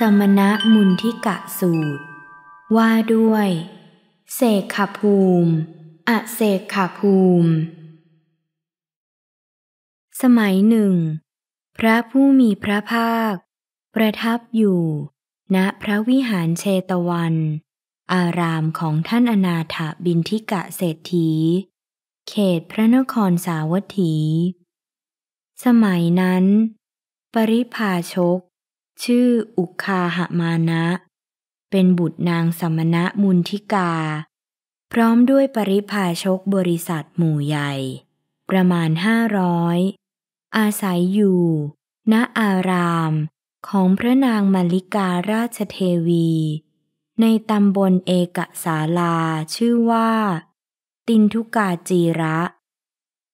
สมณะมุนทิกะสูตร ว่าด้วย เสกขภูมิ อเสกขภูมิ สมัยหนึ่ง พระผู้มีพระภาค ประทับอยู่ ณพระวิหารเชตวัน อารามของท่านอนาถบินทิกะเศรษฐี เขตพระนครสาวัตถี สมัยนั้น ปริพาชกชื่ออุคาหมานะ เป็นบุตรนางสมณะมุนทิกา พร้อมด้วยปริพาชกบริษัทหมู่ใหญ่ ประมาณห้าร้อยอาศัยอยู่ ณอารามของพระนางมาริการาชเทวี ในตำบลเอกสาลาชื่อว่า ตินทุกาจีระ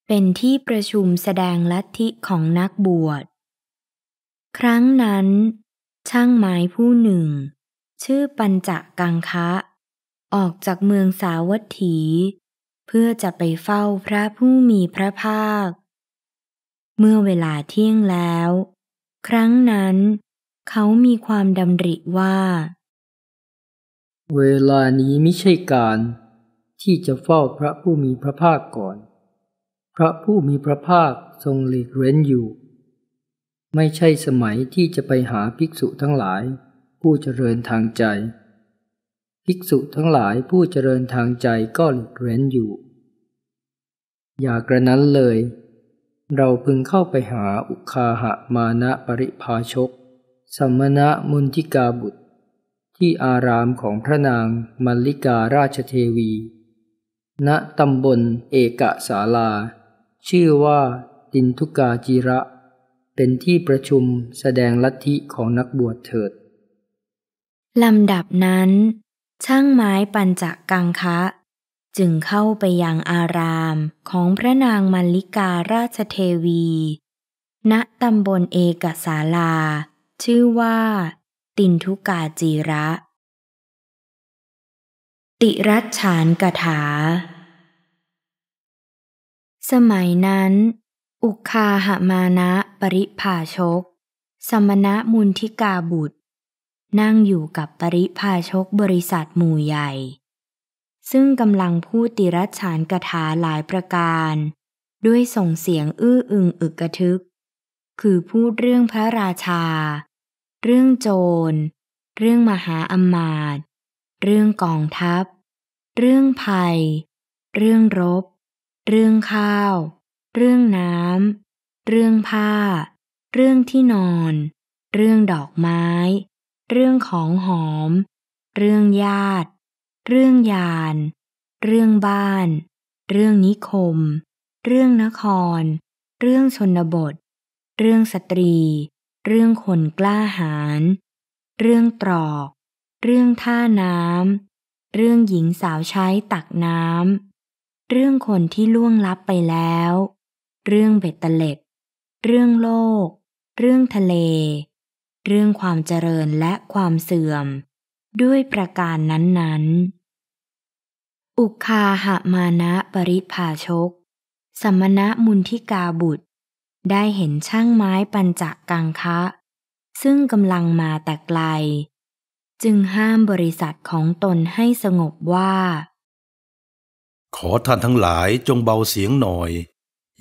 เป็นที่ประชุมแสดงลัทธิของนักบวชครั้งนั้น ช่างไม้ผู้หนึ่ง ชื่อปัญจกังคะ ออกจากเมืองสาวัตถี เพื่อจะไปเฝ้าพระผู้มีพระภาค เมื่อเวลาเที่ยงแล้ว ครั้งนั้น เขามีความดำริว่า เวลานี้ไม่ใช่การที่จะเฝ้าพระผู้มีพระภาคก่อน พระผู้มีพระภาคทรงหลีกเร้นอยู่ไม่ใช่สมัยที่จะไปหาภิกษุทั้งหลาย ผู้เจริญทางใจ ภิกษุทั้งหลายผู้เจริญทางใจก็หลุดเร้นอยู่ อย่ากระนั้นเลย เราพึงเข้าไปหาอุคาหะมานะปริภาชกสัมมณะมุนทิกาบุตร ที่อารามของพระนางมัลลิการาชเทวี ณตำบลเอกะสาลาชื่อว่าตินทุกาจิระเป็นที่ประชุมแสดงลัทธิของนักบวชเถิด ลำดับนั้น ช่างไม้ปัญจกกังคะ จึงเข้าไปยังอารามของพระนางมัลลิการาชเทวี ณตำบลเอกสาลา ชื่อว่าตินทุกาจีระ ติรัชฉานกถา สมัยนั้นอุคาหมานะปริภาชก สมณะมุนทิกาบุตร นั่งอยู่กับปริภาชกบริษัทหมู่ใหญ่ ซึ่งกำลังพูดติรัชานกถาหลายประการ ด้วยส่งเสียงอื้ออึงอึกกระทึก คือพูดเรื่องพระราชา เรื่องโจร เรื่องมหาอมมาตเรื่องกองทัพ เรื่องภัย เรื่องรบ เรื่องข้าวเรื่องน้ำ เรื่องผ้า เรื่องที่นอน เรื่องดอกไม้ เรื่องของหอม เรื่องญาติ เรื่องยาน เรื่องบ้าน เรื่องนิคม เรื่องนคร เรื่องชนบท เรื่องสตรี เรื่องคนกล้าหาญ เรื่องตรอก เรื่องท่าน้ำ เรื่องหญิงสาวใช้ตักน้ำ เรื่องคนที่ล่วงลับไปแล้วเรื่องเบ็ดเตล็ดเรื่องโลก เรื่องทะเล เรื่องความเจริญและความเสื่อมด้วยประการนั้นๆ อุคาหะมานะปริภาชก สมณะมุนทิกาบุตร ได้เห็นช่างไม้ปัญจกังคะ ซึ่งกำลังมาแต่ไกล จึงห้ามบริษัทของตนให้สงบว่า ขอท่านทั้งหลายจงเบาเสียงหน่อย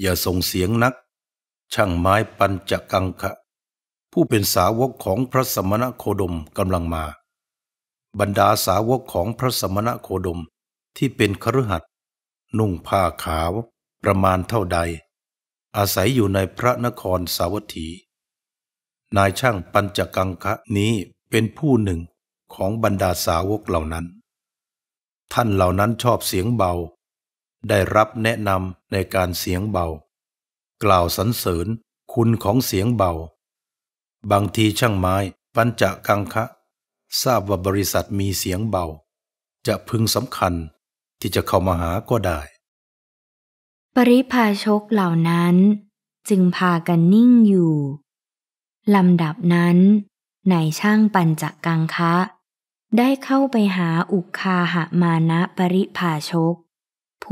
อย่าส่งเสียงนัก ช่างไม้ปัญจกังคะผู้เป็นสาวกของพระสมณโคดมกำลังมา บรรดาสาวกของพระสมณโคดมที่เป็นคฤหัสถ์นุ่งผ้าขาวประมาณเท่าใด อาศัยอยู่ในพระนครสาวัตถีนายช่างปัญจกังคะนี้เป็นผู้หนึ่งของบรรดาสาวกเหล่านั้น ท่านเหล่านั้นชอบเสียงเบาได้รับแนะนำในการเสียงเบา กล่าวสรรเสริญคุณของเสียงเบา บางทีช่างไม้ปัญจกังคะ ทราบว่าบริษัทมีเสียงเบา จะพึงสำคัญที่จะเข้ามาหาก็ได้ ปริพาชกเหล่านั้น จึงพากันนิ่งอยู่ลำดับนั้นนายช่างปัญจกังคะ ได้เข้าไปหาอุคาหะมานะปริพาชก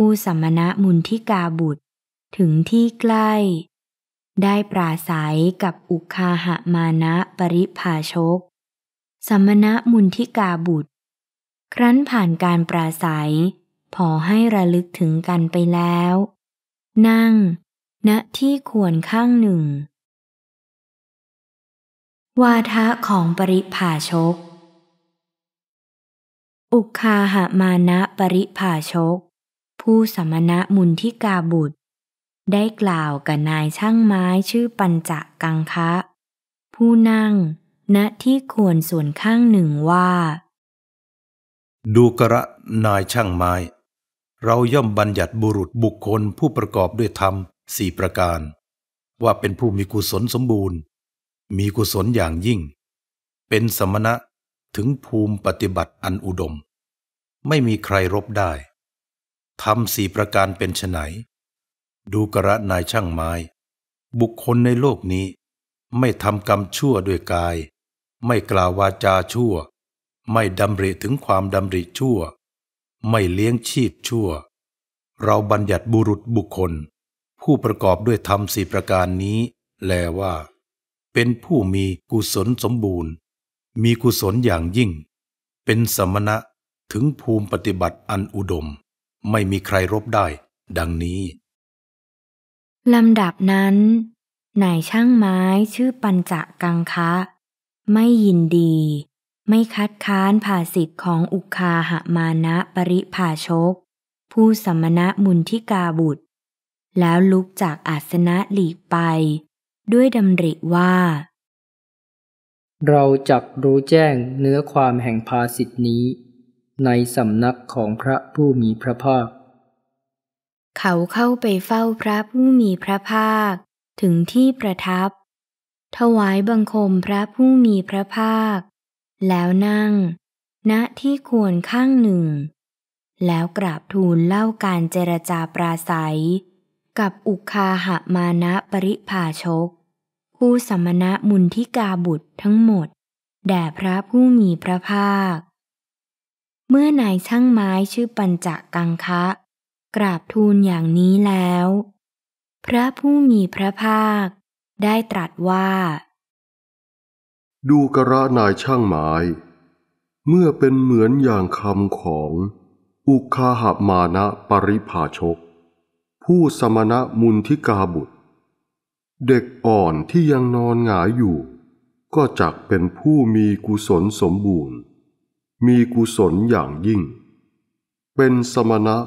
ผู้สัมมณมุนทิกาบุตรถึงที่ใกล้ ได้ปราศัยกับอุคาหะมานะปริภาชกสัมมณมุนทิกาบุตร ครั้นผ่านการปราศัย พอให้ระลึกถึงกันไปแล้ว นั่ง ณที่ควรข้างหนึ่ง วาทะของปริภาชก อุคาหามานะปริภาชกผู้สมณะมุนทิกาบุตร ได้กล่าวกับนายช่างไม้ชื่อปัญจกังคะ ผู้นั่งณที่ควรส่วนข้างหนึ่งว่า ดูกระนายช่างไม้ เราย่อมบัญญัติบุรุษบุคคลผู้ประกอบด้วยธรรมสี่ประการ ว่าเป็นผู้มีกุศลสมบูรณ์ มีกุศลอย่างยิ่ง เป็นสมณะถึงภูมิปฏิบัติอันอุดม ไม่มีใครรบได้ทำสี่ประการเป็นไนดูกระนายช่างไม้ บุคคลในโลกนี้ไม่ทำกรรมชั่วด้วยกาย ไม่กล่าววาจาชั่ว ไม่ดำริถึงความดำริชั่ว ไม่เลี้ยงชีพชั่ว เราบัญญัติบุรุษบุคคล ผู้ประกอบด้วยธรรมสี่ประการนี้แลว่า เป็นผู้มีกุศลสมบูรณ์ มีกุศลอย่างยิ่ง เป็นสมณะถึงภูมิปฏิบัติอันอุดมไม่มีใครรบได้ดังนี้ ลำดับนั้นนายช่างไม้ชื่อปัญจกังคะ ไม่ยินดี ไม่คัดค้านภาสิทธิ์ของอุคาหมานะปริภาชก ผู้สมณะมุนทิกาบุตร แล้วลุกจากอาสนะหลีกไป ด้วยดำริว่า เราจักรู้แจ้งเนื้อความแห่งภาสิทธินี้ในสำนักของพระผู้มีพระภาค เขาเข้าไปเฝ้าพระผู้มีพระภาค ถึงที่ประทับถวายบังคมพระผู้มีพระภาค แล้วนั่งณที่ควรข้างหนึ่ง แล้วกราบทูลเล่าการเจรจาปราศัย กับอุคาหะมานะปริภาชก ผู้สมณะมุนทิกาบุตรทั้งหมด แด่พระผู้มีพระภาคเมื่อนายช่างไม้ชื่อปัญจกังคะกราบทูลอย่างนี้แล้ว พระผู้มีพระภาคได้ตรัสว่า ดูกระนายช่างไม้ เมื่อเป็นเหมือนอย่างคำของอุคาหามานะปริภาชก ผู้สมณะมุนทิกาบุตร เด็กอ่อนที่ยังนอนหงายอยู่ ก็จักเป็นผู้มีกุศลสมบูรณ์มีกุศลอย่างยิ่ง เป็นสมณะ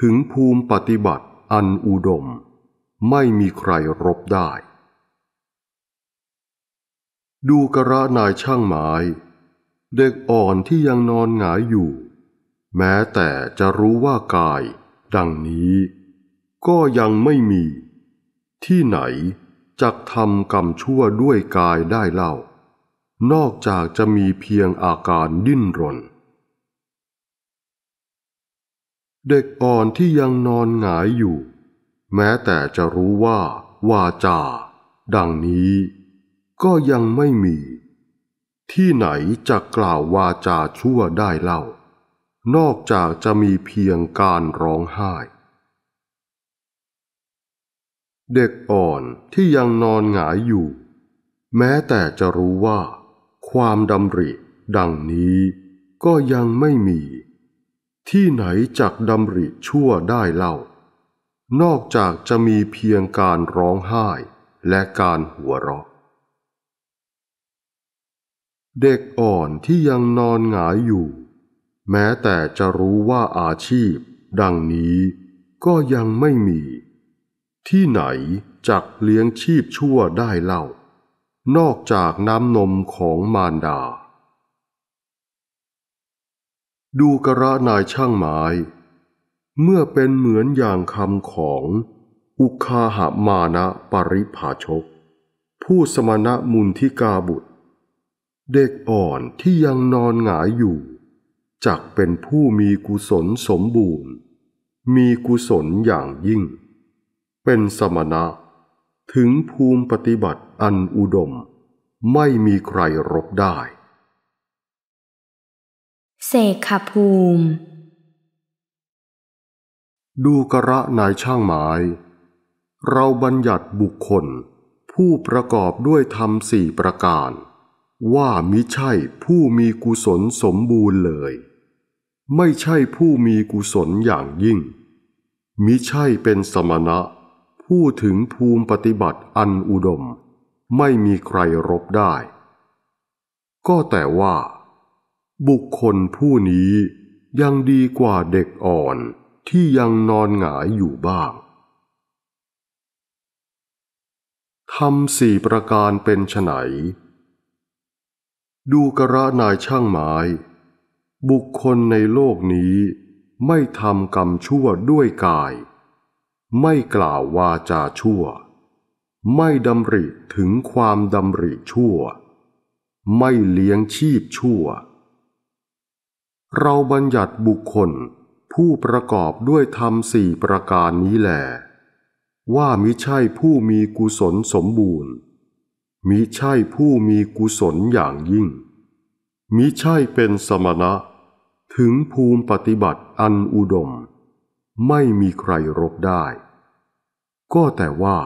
ถึงภูมิปฏิบัติอันอุดม ไม่มีใครรบได้ ดูกระนายช่างไม้เด็กอ่อนที่ยังนอนหงายอยู่ แม้แต่จะรู้ว่ากายดังนี้ก็ยังไม่มี ที่ไหนจักทำกรรมชั่วด้วยกายได้เล่านอกจากจะมีเพียงอาการดิ้นรน เด็กอ่อนที่ยังนอนหงายอยู่ แม้แต่จะรู้ว่า วาจา ดังนี้ ก็ยังไม่มี ที่ไหนจะกล่าววาจาชั่วได้เล่า นอกจากจะมีเพียงการร้องไห้ เด็กอ่อนที่ยังนอนหงายอยู่ แม้แต่จะรู้ว่าความดำริดังนี้ก็ยังไม่มี ที่ไหนจักดำริชั่วได้เล่า นอกจากจะมีเพียงการร้องไห้และการหัวเราะ เด็กอ่อนที่ยังนอนหงายอยู่ แม้แต่จะรู้ว่าอาชีพดังนี้ก็ยังไม่มี ที่ไหนจักเลี้ยงชีพชั่วได้เล่านอกจากน้ำนมของมารดา ดูกระนายช่างไม้ เมื่อเป็นเหมือนอย่างคำของอุคาหามานะปริภาชก ผู้สมณะมุนทิกาบุตร เด็กอ่อนที่ยังนอนหงายอยู่จักเป็นผู้มีกุศลสมบูรณ์ มีกุศลอย่างยิ่ง เป็นสมณะถึงภูมิปฏิบัติอันอุดม ไม่มีใครรบได้ เสกขภูมิ ดูกระนายช่างไม้เราบัญญัติบุคคล ผู้ประกอบด้วยธรรมสี่ประการ ว่ามิใช่ผู้มีกุศลสมบูรณ์เลย ไม่ใช่ผู้มีกุศลอย่างยิ่ง มิใช่เป็นสมณะพูดถึงภูมิปฏิบัติอันอุดม ไม่มีใครรบได้ ก็แต่ว่า บุคคลผู้นี้ยังดีกว่าเด็กอ่อนที่ยังนอนหงายอยู่บ้างทำสี่ประการเป็นไฉนดูกระนายช่างไม้ บุคคลในโลกนี้ไม่ทำกรรมชั่วด้วยกายไม่กล่าววาจาชั่ว ไม่ดำริถึงความดำริชั่ว ไม่เลี้ยงชีพชั่ว เราบัญญัติบุคคลผู้ประกอบด้วยธรรมสี่ประการนี้แหล ว่ามิใช่ผู้มีกุศลสมบูรณ์ มิใช่ผู้มีกุศลอย่างยิ่ง มิใช่เป็นสมณะถึงภูมิปฏิบัติอันอุดมไม่มีใครรบได้ ก็แต่ว่า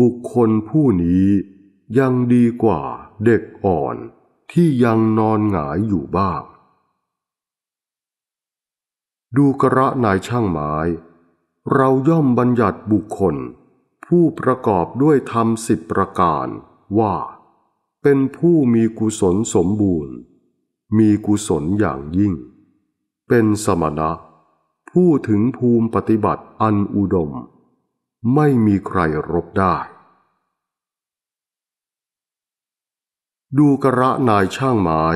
บุคคลผู้นี้ยังดีกว่าเด็กอ่อนที่ยังนอนหงายอยู่บ้าง ดูกระนายช่างไม้ เราย่อมบัญญัติบุคคล ผู้ประกอบด้วยธรรมสิบประการว่า เป็นผู้มีกุศลสมบูรณ์ มีกุศลอย่างยิ่ง เป็นสมณะผู้ถึงภูมิปฏิบัติอันอุดม ไม่มีใครรบได้ ดูกระนายช่างไม้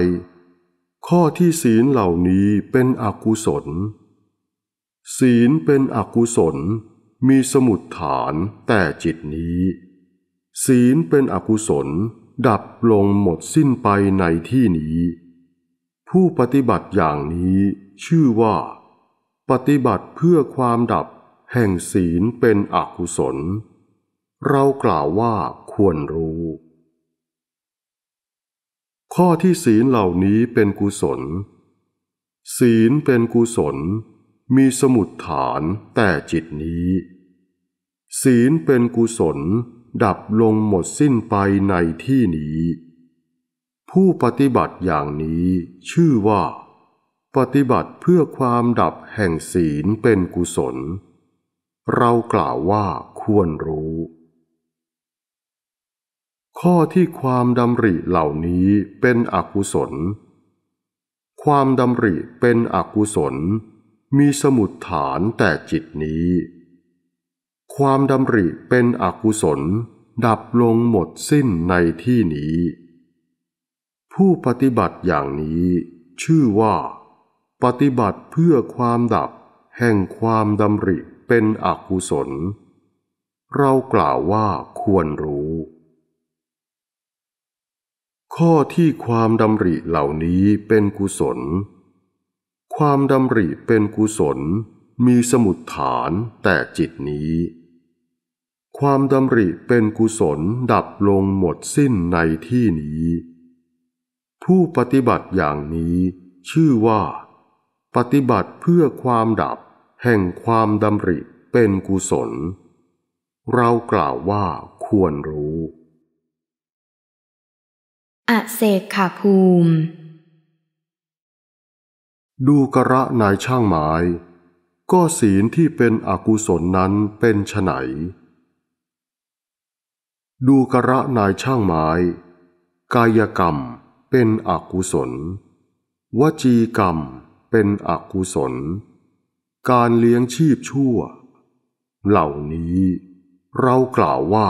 ข้อที่ศีลเหล่านี้เป็นอกุศล ศีลเป็นอกุศลมีสมุดฐานแต่จิตนี้ ศีลเป็นอกุศลดับลงหมดสิ้นไปในที่นี้ ผู้ปฏิบัติอย่างนี้ชื่อว่าปฏิบัติเพื่อความดับแห่งศีลเป็นอกุศล เรากล่าวว่าควรรู้ ข้อที่ศีลเหล่านี้เป็นกุศล ศีลเป็นกุศล มีสมุดฐานแต่จิตนี้ ศีลเป็นกุศลดับลงหมดสิ้นไปในที่นี้ ผู้ปฏิบัติอย่างนี้ชื่อว่าปฏิบัติเพื่อความดับแห่งศีลเป็นกุศล เรากล่าวว่าควรรู้ ข้อที่ความดำริเหล่านี้เป็นอกุศล ความดำริเป็นอกุศล มีสมุดฐานแต่จิตนี้ ความดำริเป็นอกุศล ดับลงหมดสิ้นในที่นี้ ผู้ปฏิบัติอย่างนี้ชื่อว่าปฏิบัติเพื่อความดับแห่งความดำริ เป็นอกุศล เรากล่าวว่าควรรู้ ข้อที่ความดำริเหล่านี้เป็นกุศล ความดำริเป็นกุศลมีสมุดฐานแต่จิตนี้ ความดำริเป็นกุศลดับลงหมดสิ้นในที่นี้ ผู้ปฏิบัติอย่างนี้ชื่อว่าปฏิบัติเพื่อความดับแห่งความดำริเป็นกุศล เรากล่าวว่าควรรู้ อเศกขาภูมิ ดูกระนายช่างไม้ ก็ศีลที่เป็นอกุศลนั้นเป็นไหน ดูกระนายช่างไม้ กายกรรมเป็นอกุศล วจีกรรมเป็นอกุศล การเลี้ยงชีพชั่ว เหล่านี้ เรากล่าวว่า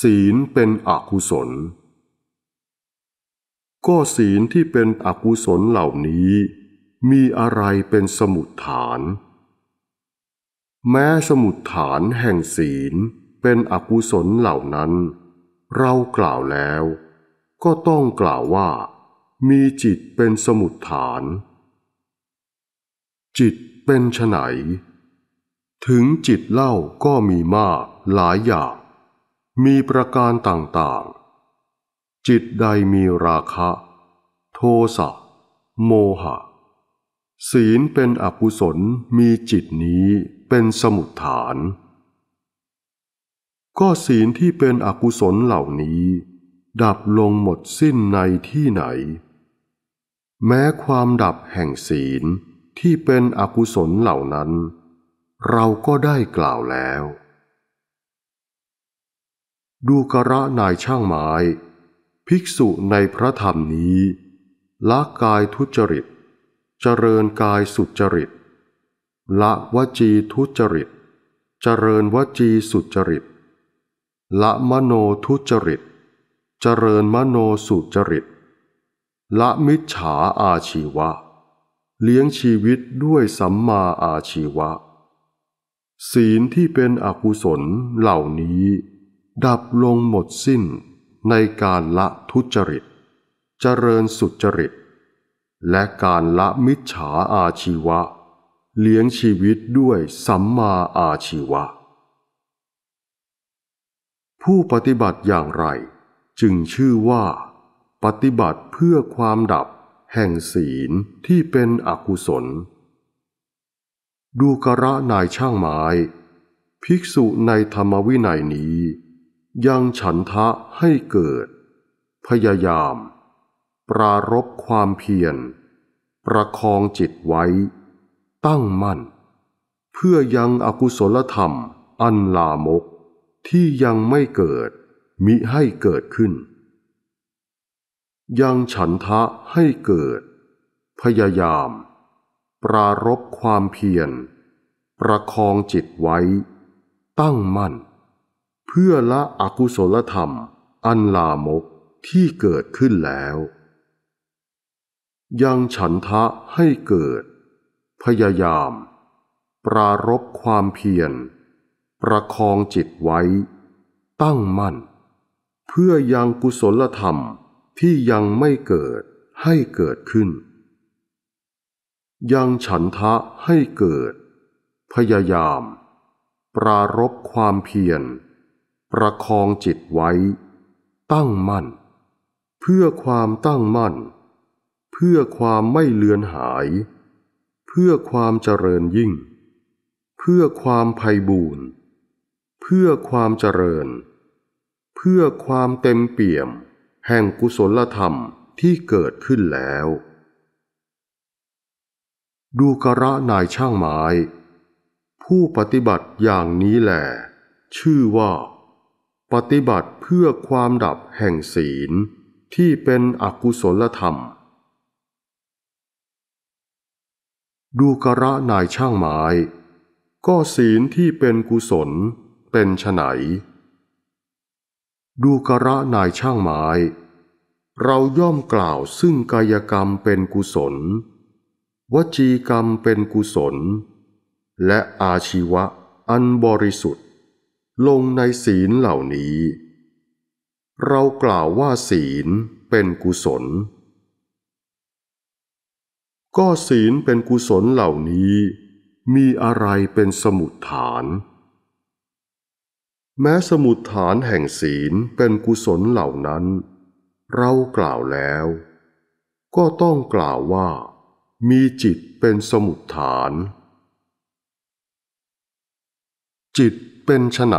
ศีลเป็นอกุศล ก็ศีลที่เป็นอกุศลเหล่านี้ มีอะไรเป็นสมุดฐาน แม้สมุดฐานแห่งศีลเป็นอกุศลเหล่านั้น เรากล่าวแล้ว ก็ต้องกล่าวว่า มีจิตเป็นสมุดฐานจิตเป็นไหน ถึงจิตเล่าก็มีมากหลายอย่างมีประการต่าง ๆ จิตใดมีราคะ โทสะโมหะ ศีลเป็นอกุศลมีจิตนี้เป็นสมุดฐาน ก็ศีลที่เป็นอกุศลเหล่านี้ ดับลงหมดสิ้นในที่ไหน แม้ความดับแห่งศีลที่เป็นอกุศลเหล่านั้นเราก็ได้กล่าวแล้ว ดูกระนายช่างไม้ ภิกษุในพระธรรมนี้ ละกายทุจริต เจริญกายสุจริตละวจีทุจริต เจริญวจีสุจริต ละมโนทุจริต เจริญมโนสุจริต ละมิจฉาอาชีวะเลี้ยงชีวิตด้วยสัมมาอาชีวะ ศีลที่เป็นอกุศลเหล่านี้ ดับลงหมดสิ้นในการละทุจริต เจริญสุจริต และการละมิจฉาอาชีวะ เลี้ยงชีวิตด้วยสัมมาอาชีวะ ผู้ปฏิบัติอย่างไรจึงชื่อว่าปฏิบัติเพื่อความดับแห่งศีลที่เป็นอกุศลดูกระนายช่างไม้ ภิกษุในธรรมวินัยนี้ ยังฉันทะให้เกิด พยายาม ปรารบความเพียร ประคองจิตไว้ ตั้งมั่น เพื่อยังอกุศลธรรมอันลามกที่ยังไม่เกิดมิให้เกิดขึ้นยังฉันทะให้เกิด พยายาม ปรารบความเพียรประคองจิตไว้ ตั้งมั่น เพื่อละอกุศลธรรมอันลามกที่เกิดขึ้นแล้ว ยังฉันทะให้เกิด พยายาม ปรารบความเพียร ประคองจิตไว้ ตั้งมั่น เพื่อยังกุศลธรรมที่ยังไม่เกิดให้เกิดขึ้น ยังฉันทะให้เกิด พยายาม ปรารบความเพียร ประคองจิตไว้ ตั้งมั่น เพื่อความตั้งมั่น เพื่อความไม่เลือนหาย เพื่อความเจริญยิ่ง เพื่อความไพ่บูรณ์เพื่อความเจริญ เพื่อความเต็มเปี่ยมแห่งกุศลธรรมที่เกิดขึ้นแล้ว ดูกระนายช่างไม้ ผู้ปฏิบัติอย่างนี้แหลชื่อว่า ปฏิบัติเพื่อความดับแห่งศีลที่เป็นอกุศลธรรม ดูกระนายช่างไม้ ก็ศีลที่เป็นกุศลเป็นไฉนดูกระนายช่างไม้ เราย่อมกล่าวซึ่งกายกรรมเป็นกุศลวจีกรรมเป็นกุศล และอาชีวะอันบริสุทธิ์ ลงในศีลเหล่านี้ เรากล่าวว่าศีลเป็นกุศล ก็ศีลเป็นกุศลเหล่านี้ มีอะไรเป็นสมุดฐานแม้สมุดฐานแห่งศีลเป็นกุศลเหล่านั้น เรากล่าวแล้ว ก็ต้องกล่าวว่า มีจิตเป็นสมุดฐาน จิตเป็นไหน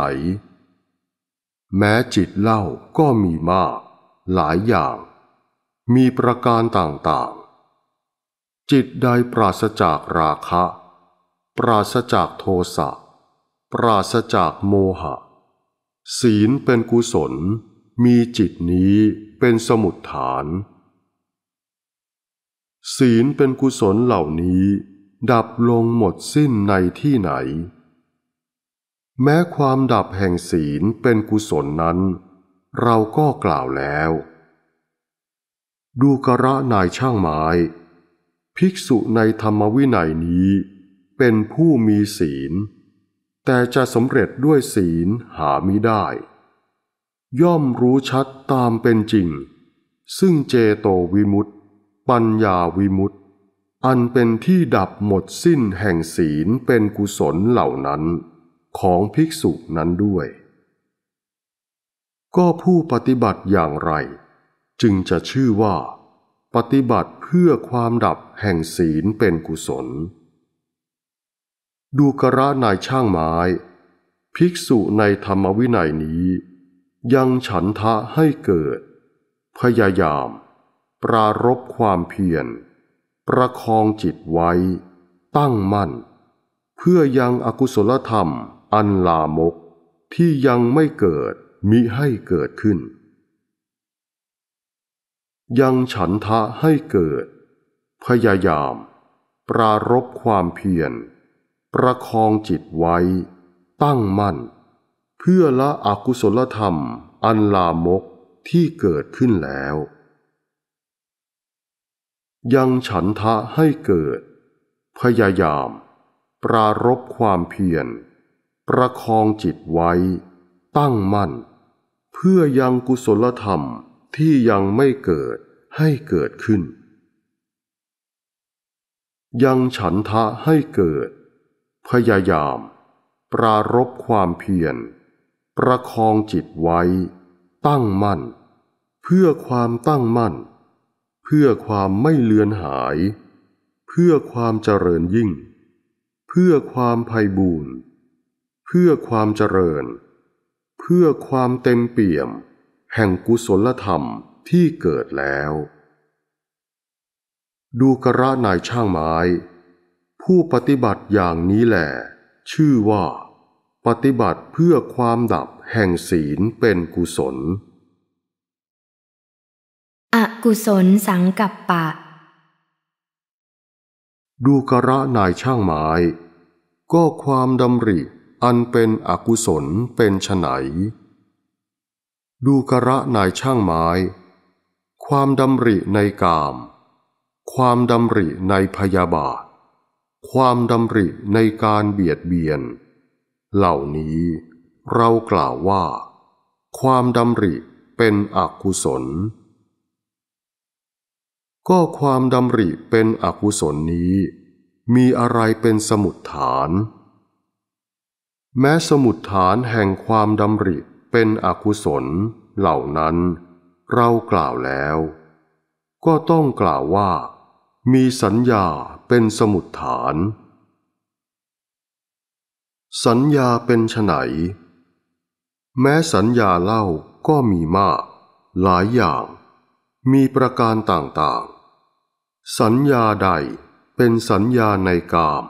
แม้จิตเล่าก็มีมาก หลายอย่าง มีประการต่างๆ จิตใดปราศจากราคะ ปราศจากโทสะปราศจากโมหะศีลเป็นกุศลมีจิตนี้เป็นสมุดฐาน ศีลเป็นกุศลเหล่านี้ ดับลงหมดสิ้นในที่ไหน แม้ความดับแห่งศีลเป็นกุศลนั้น เราก็กล่าวแล้ว ดูกระนายช่างไม้ ภิกษุในธรรมวินัยนี้ เป็นผู้มีศีลแต่จะสำเร็จด้วยศีลหาไม่ได้ ย่อมรู้ชัดตามเป็นจริง ซึ่งเจโตวิมุตติปัญญาวิมุตติอันเป็นที่ดับหมดสิ้นแห่งศีลเป็นกุศลเหล่านั้นของภิกษุนั้นด้วย ก็ผู้ปฏิบัติอย่างไร จึงจะชื่อว่า ปฏิบัติเพื่อความดับแห่งศีลเป็นกุศลดูกระนายช่างไม้ ภิกษุในธรรมวินัยนี้ ยังฉันทะให้เกิด พยายาม ปรารบความเพียรประคองจิตไว้ ตั้งมั่น เพื่อยังอกุศลธรรม อันลามกที่ยังไม่เกิดมิให้เกิดขึ้น ยังฉันทะให้เกิด พยายามปรารบความเพียรประคองจิตไว้ตั้งมั่น เพื่อละอกุศลธรรมอันลามกที่เกิดขึ้นแล้ว ยังฉันทะให้เกิด พยายาม ปรารบความเพียรประคองจิตไว้ตั้งมั่น เพื่อยังกุศลธรรมที่ยังไม่เกิดให้เกิดขึ้น ยังฉันทะให้เกิดพยายาม ปรารบความเพียร ประคองจิตไว้ ตั้งมั่น เพื่อความตั้งมั่น เพื่อความไม่เลือนหาย เพื่อความเจริญยิ่ง เพื่อความไพ่บูรณ์เพื่อความเจริญ เพื่อความเต็มเปี่ยม แห่งกุศลธรรมที่เกิดแล้ว ดูกระนายช่างไม้ผู้ปฏิบัติอย่างนี้แหละชื่อว่า ปฏิบัติเพื่อความดับแห่งศีลเป็นกุศลอกุศลสังกับปะ ดูกระนายช่างไม้ ก็ความดำริอันเป็นอกุศลเป็นไหน ดูกระนายช่างไม้ ความดำริในกาม ความดำริในพยาบาทความดำริในการเบียดเบียน เหล่านี้เรากล่าวว่า ความดำริเป็นอกุศล ก็ความดำริเป็นอกุศลนี้ มีอะไรเป็นสมุดฐาน แม้สมุดฐานแห่งความดำริเป็นอกุศลเหล่านั้น เรากล่าวแล้วก็ต้องกล่าวว่ามีสัญญาเป็นสมุดฐาน สัญญาเป็นไหนแม้สัญญาเล่าก็มีมาก หลายอย่าง มีประการต่างๆ สัญญาใดเป็นสัญญาในกาม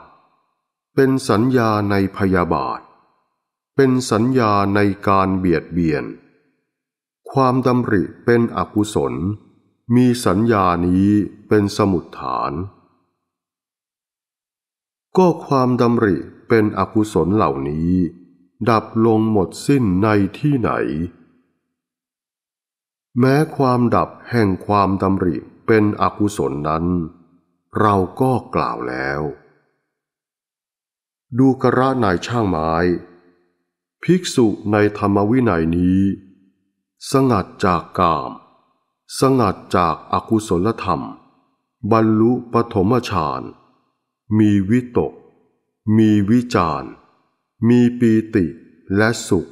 เป็นสัญญาในพยาบาท เป็นสัญญาในการเบียดเบียน ความดำริเป็นอกุศลมีสัญญานี้เป็นสมุดฐาน ก็ความดำริเป็นอกุศลเหล่านี้ ดับลงหมดสิ้นในที่ไหน แม้ความดับแห่งความดำริเป็นอกุศลนั้น เราก็กล่าวแล้ว ดูกระนายช่างไม้ ภิกษุในธรรมวินัยนี้ สงัดจากกามสงัดจากอากุศลธรรม บรรลุปฐมฌานมีวิตก มีวิจารมีปีติและสุข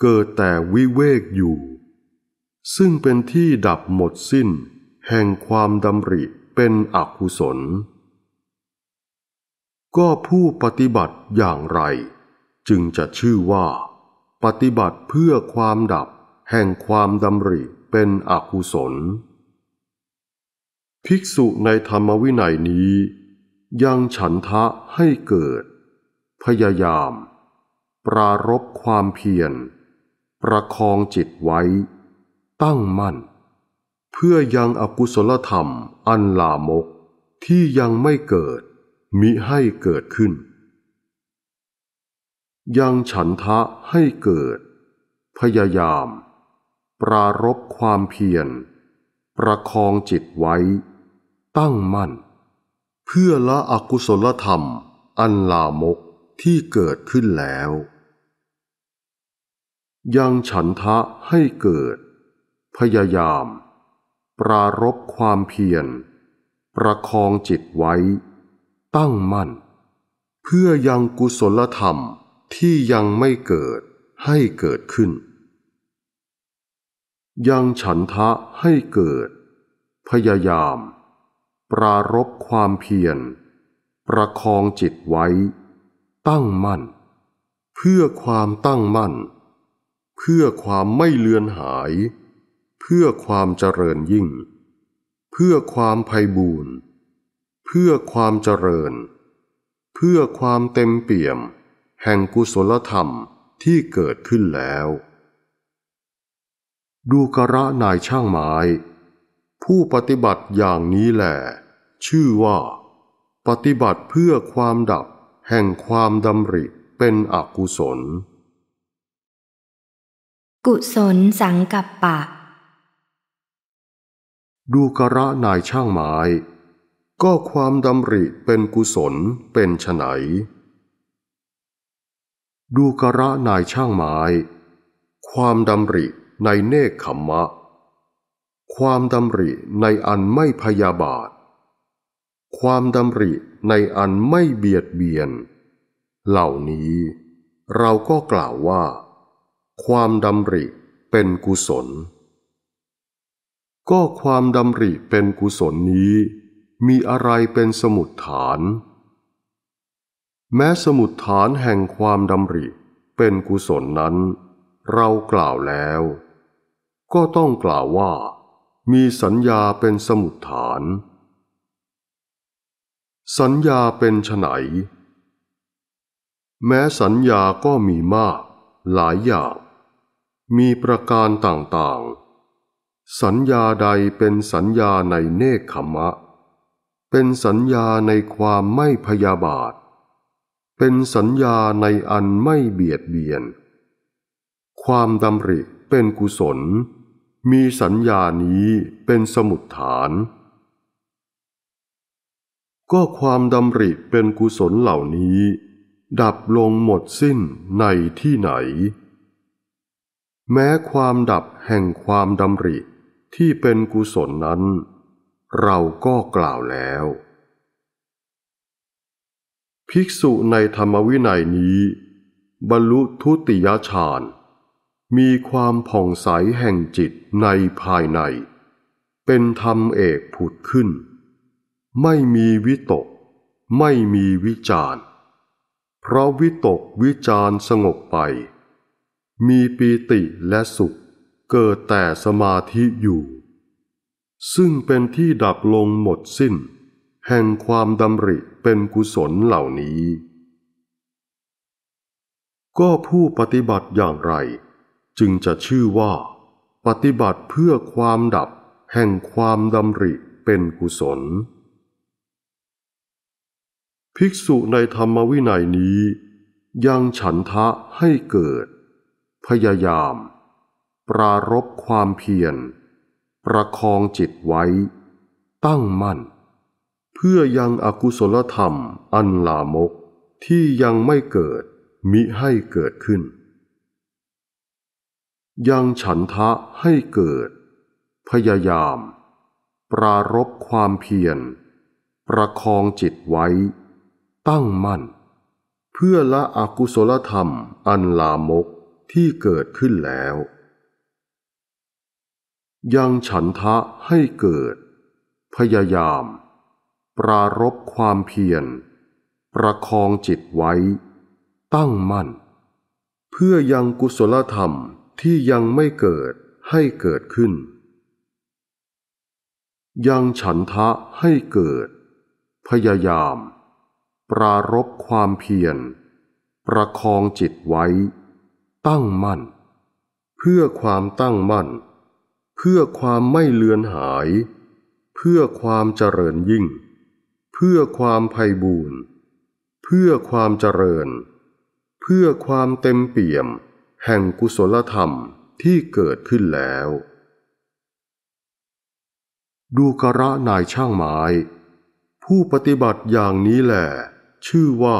เกิดแต่วิเวกอยู่ ซึ่งเป็นที่ดับหมดสิ้นแห่งความดำริเป็นอกุศล ก็ผู้ปฏิบัติอย่างไร จึงจะชื่อว่า ปฏิบัติเพื่อความดับแห่งความดำริเป็นอกุศลภิกษุในธรรมวินัยนี้ ยังฉันทะให้เกิด พยายามปรารบความเพียร ประคองจิตไว้ ตั้งมั่น เพื่อยังอกุศลธรรมอันลามกที่ยังไม่เกิดมิให้เกิดขึ้น ยังฉันทะให้เกิด พยายามปรารบความเพียร ประคองจิตไว้ตั้งมั่น เพื่อละอกุศลธรรม อันลามกที่เกิดขึ้นแล้ว ยังฉันทะให้เกิด พยายาม ปรารบความเพียร ประคองจิตไว้ตั้งมั่น เพื่อยังกุศลธรรมที่ยังไม่เกิดให้เกิดขึ้นยังฉันทะให้เกิด พยายาม ปรารบความเพียร ประคองจิตไว้ ตั้งมั่น เพื่อความตั้งมั่น เพื่อความไม่เลือนหาย เพื่อความเจริญยิ่ง เพื่อความไพ่บูรณ์เพื่อความเจริญ เพื่อความเต็มเปี่ยม แห่งกุศลธรรมที่เกิดขึ้นแล้วดูกระนายช่างไม้ ผู้ปฏิบัติอย่างนี้แหละชื่อว่า ปฏิบัติเพื่อความดับแห่งความดำริ เป็นอกุศล กุศลสังกัปปะ ดูกระนายช่างไม้ ก็ความดำริเป็นกุศลเป็นไฉนดูกระนายช่างไม้ ความดำริในเนคขมมะ ความดำริในอันไม่พยาบาท ความดำริในอันไม่เบียดเบียน เหล่านี้เราก็กล่าวว่า ความดำริเป็นกุศล ก็ความดำริเป็นกุศลนี้ มีอะไรเป็นสมุดฐาน แม้สมุดฐานแห่งความดำริเป็นกุศลนั้น เรากล่าวแล้วก็ต้องกล่าวว่ามีสัญญาเป็นสมุดฐาน สัญญาเป็นไหน แม้สัญญาก็มีมาก หลายอย่างมีประการต่างๆ สัญญาใดเป็นสัญญาในเนคขมะ เป็นสัญญาในความไม่พยาบาท เป็นสัญญาในอันไม่เบียดเบียน ความดำริเป็นกุศลมีสัญญานี้เป็นสมุดฐาน ก็ความดำริเป็นกุศลเหล่านี้ ดับลงหมดสิ้นในที่ไหน แม้ความดับแห่งความดำริที่เป็นกุศลนั้น เราก็กล่าวแล้ว ภิกษุในธรรมวินัยนี้ บรรลุทุติยฌานมีความผ่องใสแห่งจิตในภายใน เป็นธรรมเอกผุดขึ้น ไม่มีวิตกไม่มีวิจารเพราะวิตกวิจารสงบไป มีปีติและสุขเกิดแต่สมาธิอยู่ ซึ่งเป็นที่ดับลงหมดสิ้น แห่งความดำริเป็นกุศลเหล่านี้ ก็ผู้ปฏิบัติอย่างไรจึงจะชื่อว่า ปฏิบัติเพื่อความดับแห่งความดำริเป็นกุศล ภิกษุในธรรมวินัยนี้ ยังฉันทะให้เกิด พยายาม ปรารบความเพียรประคองจิตไว้ ตั้งมั่น เพื่อยังอกุศลธรรมอันลามกที่ยังไม่เกิด มิให้เกิดขึ้นยังฉันทะให้เกิด พยายามปรารบความเพียร ประคองจิตไว้ ตั้งมั่น เพื่อละอกุศลธรรม อันลามก ที่เกิดขึ้นแล้ว ยังฉันทะให้เกิด พยายาม ปรารบความเพียร ประคองจิตไว้ ตั้งมั่น เพื่อยังกุศลธรรมที่ยังไม่เกิดให้เกิดขึ้น ยังฉันทะให้เกิด พยายาม ปรารบความเพียร ประคองจิตไว้ ตั้งมั่น เพื่อความตั้งมั่น เพื่อความไม่เลือนหาย เพื่อความเจริญยิ่ง เพื่อความไพ่บูรณ์เพื่อความเจริญ เพื่อความเต็มเปี่ยมแห่งกุศลธรรมที่เกิดขึ้นแล้ว ดูกระนายช่างไม้ ผู้ปฏิบัติอย่างนี้แหละ ชื่อว่า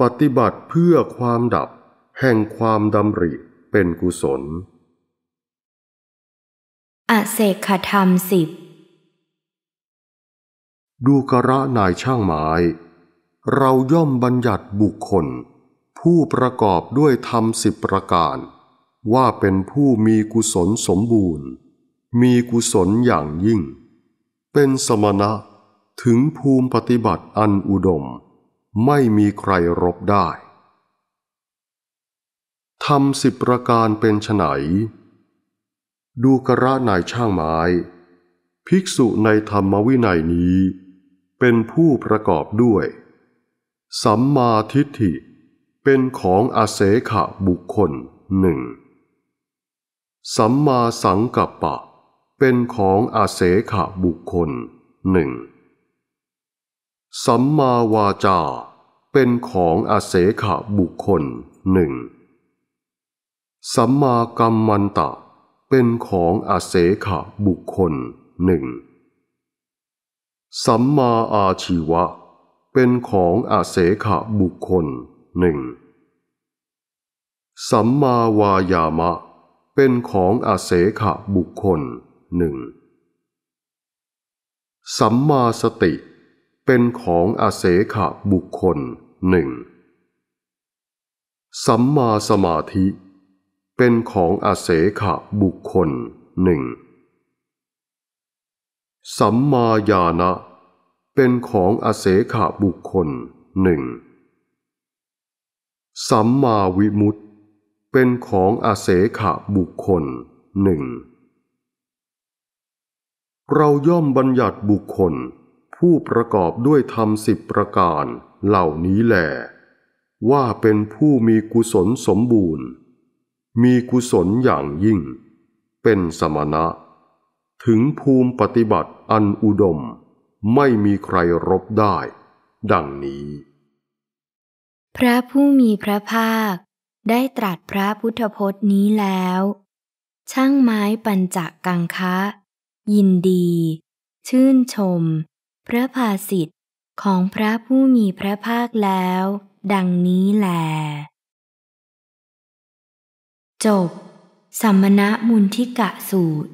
ปฏิบัติเพื่อความดับแห่งความดำริเป็นกุศล อเศกขธรรมสิบดูกระนายช่างไม้ เราย่อมบัญญัติบุคคลผู้ประกอบด้วยธรรมสิบประการ ว่าเป็นผู้มีกุศลสมบูรณ์ มีกุศลอย่างยิ่ง เป็นสมณะถึงภูมิปฏิบัติอันอุดม ไม่มีใครรบได้ทำสิบประการเป็นไฉนดูกระนายช่างไม้ ภิกษุในธรรมวินัยนี้ เป็นผู้ประกอบด้วย สัมมาทิฏฐิเป็นของอาเสขะบุคคลหนึ่ง สัมมาสังกัปปะ เป็นของอาเสขะบุคคลหนึ่ง สัมมาวาจา เป็นของอาเสขะบุคคลหนึ่ง สัมมากรรมันตะ เป็นของอาเสขะบุคคลหนึ่งสัมมาอาชีวะ เป็นของอาเสขะบุคคลหนึ่งสัมมาวายามะเป็นของอาเสขะบุคคลหนึ่งสัมมาสติเป็นของอาเสขะบุคคลหนึ่งสัมมาสมาธิเป็นของอาเสขะบุคคลหนึ่งสัมมาญาณะเป็นของอาเสขะบุคคลหนึ่งสัมมาวิมุตติเป็นของอาเสขะบุคคลหนึ่ง เราย่อมบัญญัติบุคคล ผู้ประกอบด้วยธรรมสิบประการเหล่านี้แหลว่าเป็นผู้มีกุศลสมบูรณ์ มีกุศลอย่างยิ่ง เป็นสมณะ ถึงภูมิปฏิบัติอันอุดมไม่มีใครรบได้ ดังนี้พระผู้มีพระภาคได้ตรัสพระพุทธพจน์นี้แล้ว ช่างไม้ปัญจกังคะ ยินดี ชื่นชม พระภาสิทธิ์ของพระผู้มีพระภาคแล้ว ดังนี้แหลจบสัมมณมุนทิกะสูตร